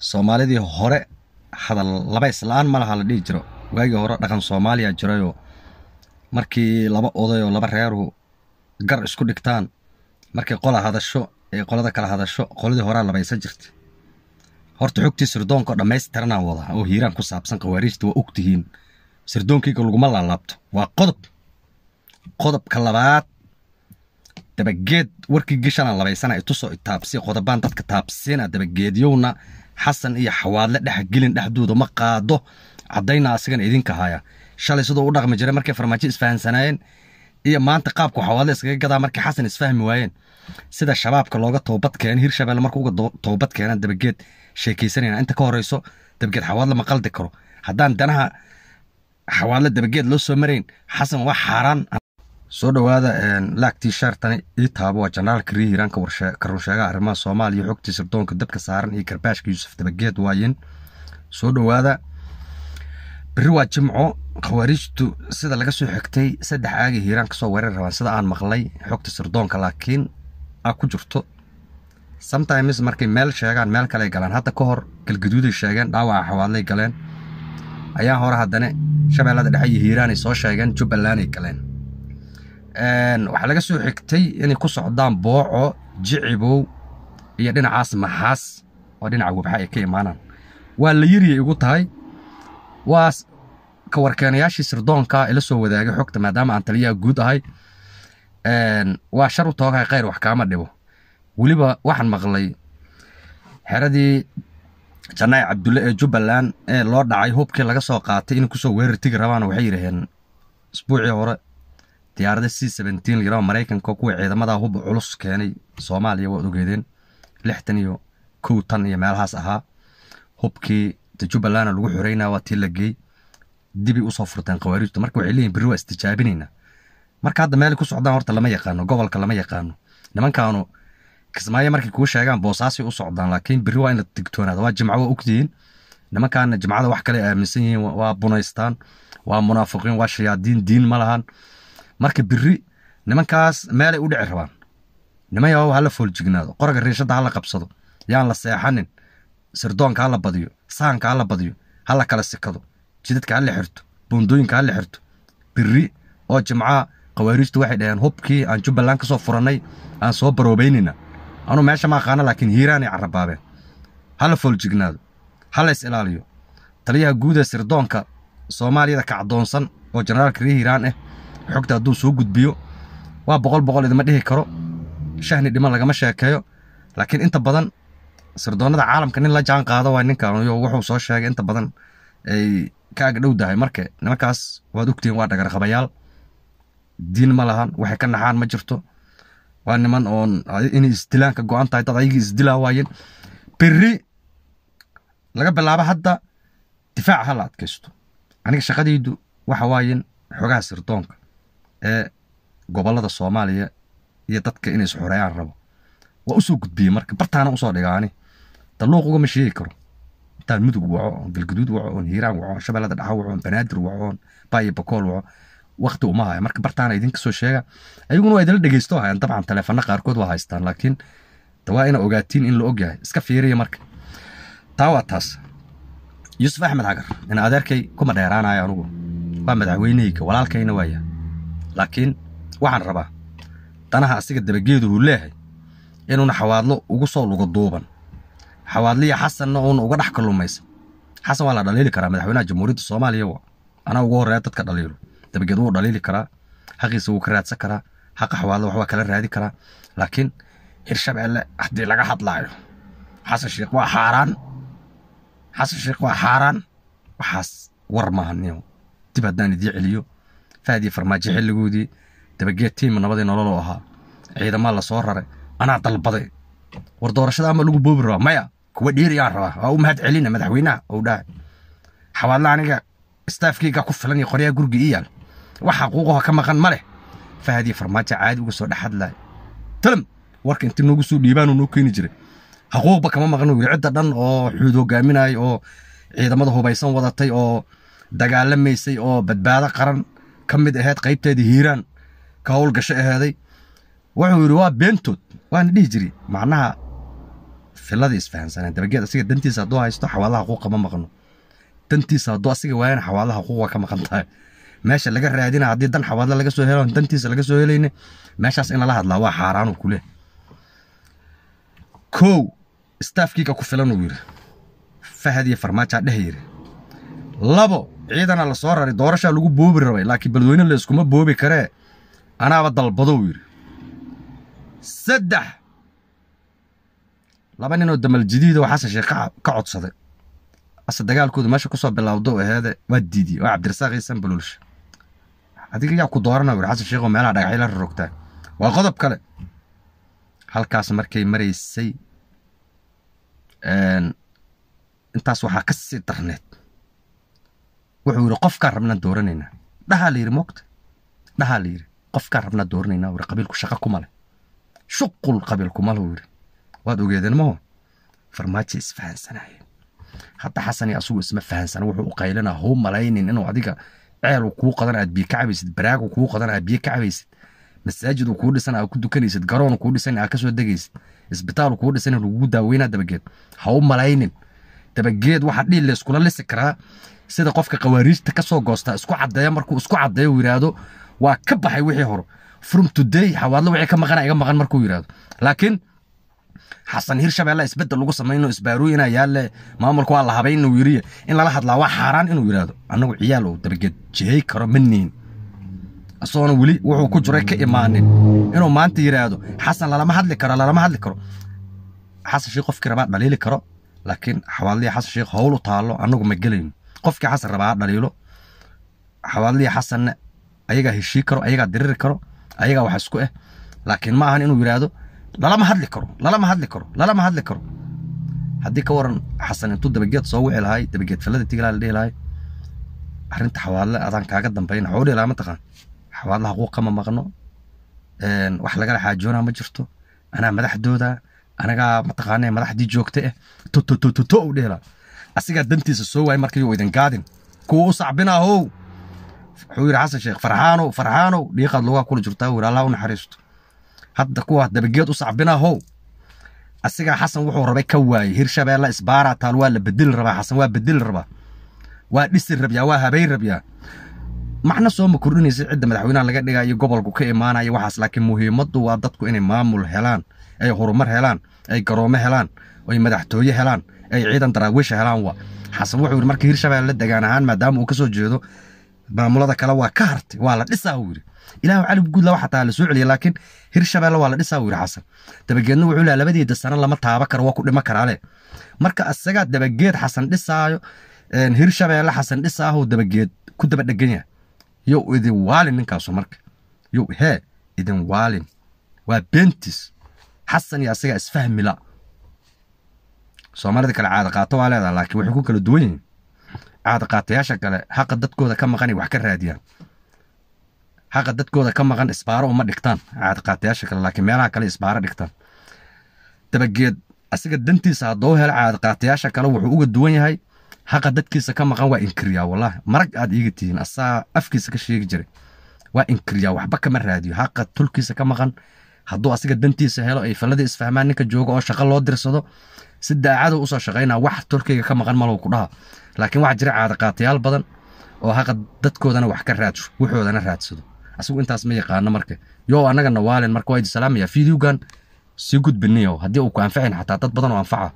soomaalidii hore hadal labays la-aan malaha la dhihi jiro waagii hore dhaqan soomaaliya jirayoo markii laba odayoo laba reeru gar isku dhigtaan markay qola hadasho ee qolada kala hadasho qoladii horaa labaysa jirta horta xogtii sirdoonko dhammaystiranaan wadaa oo hiiraan ku saabsan khawaariijta waa ogtihiin sirdoonkeyga laguma laalaabto waa qodob qodobka labaad dabageed warkii geshanaan labaysana itusoo itaabsiya qodobaan dadka taabsiina dabageedyowna xasan iyo xawaadle dhexgelin dhexdooda ma qaado caddaynaa asigan idinka haya shalay siduu u dhaqmi jiray markay farmaajo isfahamsanaayeen iyo maanta qaabku xawaadle iskaga gadaa markay xasan isfahmi waayeen sida shabaabka looga toobad keena hirshabelle marka uga toobad keenaan dabageed sheekaysanayna inta ka horeyso dabageed xawaadle ma qaldi karo haddaan danaha xawaadle dabageed loo soo marayn xasan waa xaaraan soo dhawaada laagtii shaartani ii taabo waa janaalka rii hiiraan ka runsheegaha arrimaha soomaaliya xogtii sirdoonka dabka saaran iyo garbaashka yuusuf dabageed waayen soo dhawaada berri waa jimco khawaariijtu sida laga soo xigtay saddex aagii hiiraan kasoo soo weerar rabaan sida aan maqlay xogta sirdoonka laakiin a ku jirto sometimes markay meel sheegaan meel kale galaan hadda ka hor galgaduuday sheegeen dhaawaca xawaadlay galeen ayaa hore haddana shabeellada dhexe iyo hiiraanay soo sheegeen jubbalanday galeen waxaa laga soo xigtay inay ku socdaan booco jicibow iyo dhinacaas maxaas oo dhinaca webxa ay ka imaanaan waa la yiriyay igu tahay waa kawarkeenayaashii sirdoonka ila soo wadaagay xogta maadaama aan taliyaha guud ahay waa shar u toogahay khayr wax kaama dhibo weliba waxaan maqlay xeradii janaa'i cabdulle ee jubbaland ee loo dhacay hubkii laga soo qaatay inay kusoo weerar tegi rabaan waxay yidhaaheen isbuucii hore diyaarada c seventeen layirao maraykanka kuwa ciidamada hubba culus keenay soomaaliya waad ogeedeen lixtan iyo kow tan iyo meelahaas ahaa hubkii de jubbalana lagu xoreynaa waa tii la geey dibay usoo furteen khawaarijtu marka waxay leeyihin berri waa istijaabinayna marka hadda meelay ku socdaan horta lama yaqaano gobolka lama yaqaano nimankaanu kismaayo markay kuu sheegaan boosaasay u socdaan laakiin berri waa in la digtoonaada waa jimco waa ogtihiin nimankaana jimcada wax kale aaminsan yihiin waa bunaystaan waa munaafiqiin waa shayaadiin diin ma lahan marka biri nimankaas meelay u dhici rabaan niman yabaaba hala fooljignaado qoraga riishadda hala qabsado yaan la seexanin sirdoonka hala badiyo sahanka hala badiyo hala kala sikado jidadka hala xirto buundooyinka hala xirto biri oo jimcaa khawaariijtu waxay dhaheen hubkii aan jubbaland ka soo furannay aan soo baroobaynayna anuu meesha ma aqaana laakiin hiiraanay carabaabeen hala fooljignaado hala is ilaaliyo taliyaha guud ee sirdoonka soomaaliyada kacdoonsan oo jenaraalka ree hiiraan ah xogta hadduu soo gudbiyo waa boqol boqol idima dhihi karo shahni dhiman lagama sheekeeyo laakiin inta badan sirdoonnada caalamka nin la jaan qaado waa ninkaanyo wuxuu soo sheegay inta badan ay ka agdhowdahay marke nimankaas waad ogtihiin waa dhagarqabayaal diin ma lahan waxay ka naxaan ma jirto waa niman oon inay isdilaanka go'an tahay dad ayagii isdilaa waayeen berri laga bilaabo hadda difaaca ha adkaysto aniga shaqadaydu waxa waayeen xoogaha sirdoonka ee gobolada soomaaliya iyo dadka inay isxoreeyaan rabo waa usoo gudbiyey marka bartaana usoo dhigaani dalluuq ugama sheegi karo intaan mudug waco oon galguduud waco oon hiiraan waco shabeellada dhaxa waco oon banaadir waco oon baayo bakool waco wakti uma hayo marka bartaana idinka soo sheega ayaguna waa idinla dhegeysto hayan dabcan taleefana qaarkood waa haystaan laakiin dawaa ina ogaatiin in la ogyahay iska fiiriya marka taa waa taas yuusuf axmed xagar ina adeerkay kuma dheeraanaya anugu waa madaxweynahayga walaalkayna waayaa laakiin waxaan rabaa danaha asiga dabageeduhuu leehay inuuna xawaadlo ugu soo lugo duuban xawaadliya xasanna uuna uga dhex kallumaysan xasan waa la dhaliili karaa madaxweynaha jamhuuriyadda soomaaliya wa anaa ugu horreeya dadka dhaliilo dabageed wuu dhaliili karaa xaqiisa wuu ka raadsan karaa xaqa xawaadlo wax kala raadi karaa laakiin hir shabelle haddii laga hadlaayo xasan sheekh waa xaaraan xasan sheekh waa xaaraan waxaas war maahanniyo dib haddaan idii celiyo fahdi farmaajo xilligoodii dabageed tiim nabadii nololo ahaa ciidamaa lasoo raray anaa dalbaday war doorashada ama lagu boobi rabaa maya kuwa dhiiriyaan rabaa waa u mahad celina madaxweynaha ou dhahay xawaadle aniga istaafkeyga ku filan iyo qoryaha gurga iyaal wax xaquuqaho ka maqan ma leh fahadii farmaajo caadi uga soo dhex hadlaaya talam warka intii noogu soo dhiibaanuu noo keeni jiray xaquuqba kama maqan uu cidda dhan oo xuud hogaaminaya oo ciidamada hubaysan wadatay oo dagaalamaysay oo badbaado qaran ka ahayd aheyd qaybteedii hiiraan ka howlgasho aheeday wuxuu yidhi waa beentood waana dhihi jiri macnaha filadii isfahansaneen dabageed asiga dantiisa hadduu haysto xawaalaha quuqa ma maqno dantiisa hadduu asiga waayana xawaalaha quuqa ka maqan meesha laga raadina haddii dan xawaadla laga soo helo dantiisa laga soo helayne meeshaas in lala hadlaa waa xaaraanu kuleh kow staafkiika ku filan yidhi fahad iyo farmaaja dheh yidhi labo ciidana lasoo raray doorashaa lagu boobi rabay laakiin balweyne layskuma boobi karee anaaba dalbado wuu yidhi saddex laba ninoo damaljidiida oo xasan sheekh ka codsaday ase dagaalkoodu meesha ku soo bilowda aheede waa diidiyey waa cabdirasaaq iisan baloolsha adiga yaa ku doorana wuri xasan sheekh meelaha dhagaxyo la rarogtaa waa qodob kale halkaas markay maraysay intaas waxaa ka sii darneed wuxuu yidhi qofkaa rabnaa dooranaynaa dhahaa la yidhi moogta dhahaa la yidhi qofkaan rabnaa dooranaynaa wuri qabiilku shaqa kumale shuqul qabiilkumale uu yidhi waad ogeedeen maho farmaajo isfahansanaaye hadda xasani asugu isma fahansana wuxuu u qaylanaa hou malaynin inuu adiga ceelu kuu qadanaa aad biyo ka cabaysid baraagu kuu qadanaa aad biyo ka cabaysid masaajiduu kuu dhisan aa ku dukanaysid garoonu kuu dhisan aa ka degaysid isbitaalu kuu dhisan lagugu daaweynaa dabageed ha u malaynin dabageed waxa dhihi layskula lisi karaa sida qofka khawaariijta kasoo goosta isku cadeeya markuu isku cadeeyo uu waa ka baxay wixii hore from today xawaadle wixii ka maqana iga maqan markuu yidhaahdo laakiin xasan hirshabelle isbedel lagu samayno isbaaruy yaalle maamulka waa la habay inuu yiriye in hadlaa waa xaaraan inuu yidhaahdo annagu ciyaal uu dabageejiyey karo ma niin weli wuxuu ku jiray ka imaanin inuu maanta yidhaahdo xasan lalama hadli karo lalama hadli karo xasan sheekh qofkii rabaa dhaliili karo laakiin xawaaladiya xasan sheekh howl u taalo annagu ma gelayno qofkii xasan rabaa dhaliilo xawaadlihii xasanna ayagaa heshii karo ayagaa diriri karo ayagaa wax isku ah laakiin ma ahan inuu yidhaahdo lalama hadli karo lalama hadli karo lalama hadli karo haddii ka waran xasan intuu dabageed soo wici lahay dabageed fallada tigilaa la dhihi lahay arrinta xawaadle adaan kaaga dambayna waxuu dhihi lahaa mataqaan xawaadlaha quuqa ma maqno wax lagala xaajoonaa ma jirto anaa madaxdooda anagaa mataqaanee madaxdii joogta ah to u dhihi lahaa asigaa dantiisa soo waay markay waydan gaadin kuwa u sacbinaahow wuxuu yidhi xasan sheekh farxaanow farxaanow dhiiqaad lugaa kula jirtaa wuu allah u naxariisto hadda kuwa dabageed u sacbinaahow asigaa xasan wuxuu rabay ka waayey hirshabeella isbaaraa taal waa la bedeli rabaa xasan waa bedeli rabaa waa dhisi rabyaa waa habayn rabyaa macna sooma kordhinaysa cidda madaxweynaha laga dhigaa gobolku ka imaanaya waxaas laakiin muhiimaddu waa dadku inay maamul helaan ay horumar helaan ay garoomo helaan ay madaxtooye helaan ay ciidan daraawiisha helaan wa xasan wuxuu yidhi marka hirshabeelle degaan ahaan maadaama uu ka jeedo maamulada kale waa ka hartay waa la dhisaa wuu yidhi ilaahu cali guudlawa xataa la celiya laakiin hirshabeelle waa la dhisaa wuu yidhi xasan dabageedna wuxuu leha labadeeda sano lama taaba karo waa ku dhima karaale marka isagaa dabageed xasan dhisaayo hirshabeelle xasan dhisaahuu dabageed ku daba dhegan yahay yow idin waalin ninkaasu marka yow hee idin waalin waa beentiis xasan iyo asagaa isfahmila soomaalida kale caada qaato waa leedaha laakiin waxay ku kala duwan yihiin caada qaatayaasha kale xaqa dadkooda ka maqanay wax ka raadiyaan xaqa dadkooda ka maqan isbaaro uma dhigtaan caada qaatayaasha kale laakiin meelaha kale isbaaro dhigtaan dabageed asiga dantiisa haddoo helo caada qaatayaasha kale wuxuu uga duwan yahay xaqa dadkiisa ka maqan waa inkiriyaa walaahi marag aad iiga tihiin asaa afkiisa ka sheegi jiray waa inkiriyaa waxba kama raadiyo xaqa tulkiisa ka maqan hadduu asiga dantiisa helo ay fallada isfahmaan ninka jooga oo shaqo loo dirsado si daacadu usoo shaqaynaa wax turkiga ka maqan malow ku dhaha laakiin waxaa jira caadaqaatayaal badan oo haqa dadkoodana wax ka raadsho wuxoodana raadsado asigu intaas ma yaqaano marka yoo annagana waalin marka waa salaamaya fiidiyugan sii gudbiniyo haddii uu ku anfacayn xataa dad badan oo anfaca